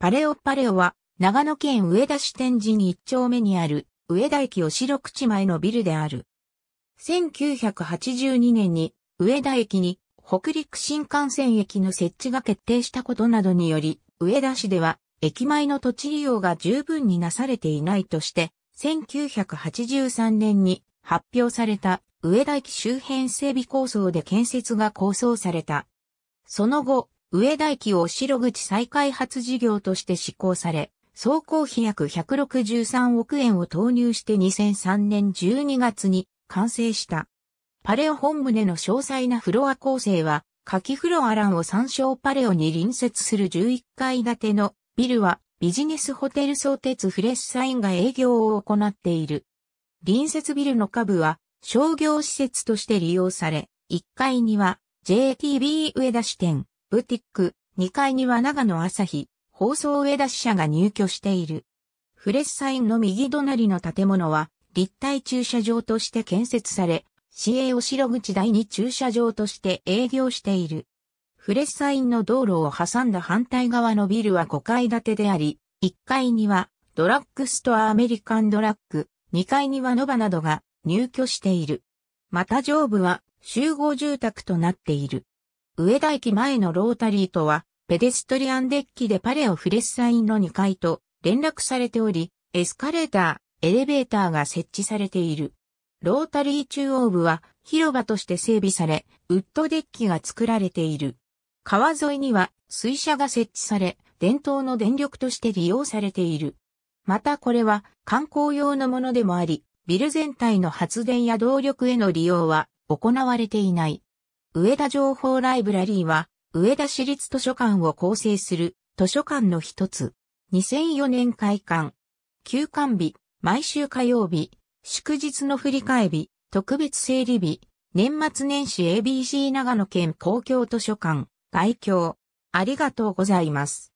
パレオパレオは、長野県上田市天神一丁目にある、上田駅お六口前のビルである。1982年に、上田駅に、北陸新幹線駅の設置が決定したことなどにより、上田市では、駅前の土地利用が十分になされていないとして、1983年に発表された上田駅周辺整備構想で建設が構想された。その後、上田駅を白口再開発事業として施行され、総工費約163億円を投入して2003年12月に完成した。パレオ本棟の詳細なフロア構成は、柿フロア欄を参照パレオに隣接する11階建てのビルはビジネスホテル相鉄フレッサインが営業を行っている。隣接ビルの下部は商業施設として利用され、1階には JTB 上田支店、ブティック、2階には長野朝日、放送上田支社が入居している。フレッサインの右隣の建物は、立体駐車場として建設され、市営お城口第2駐車場として営業している。フレッサインの道路を挟んだ反対側のビルは5階建てであり、1階にはドラッグストアアメリカンドラッグ、2階にはノバなどが入居している。また上部は集合住宅となっている。上田駅前のロータリーとは、ペデストリアンデッキでパレオフレッサインの2階と連絡されており、エスカレーター、エレベーターが設置されている。ロータリー中央部は広場として整備され、ウッドデッキが作られている。川沿いには水車が設置され、伝統の電力として利用されている。またこれは観光用のものでもあり、ビル全体の発電や動力への利用は行われていない。上田情報ライブラリーは、上田市立図書館を構成する図書館の一つ。2004年開館。休館日、毎週火曜日、祝日の振り替え日、特別整理日、年末年始 ABC 長野県公共図書館、外教。ありがとうございます。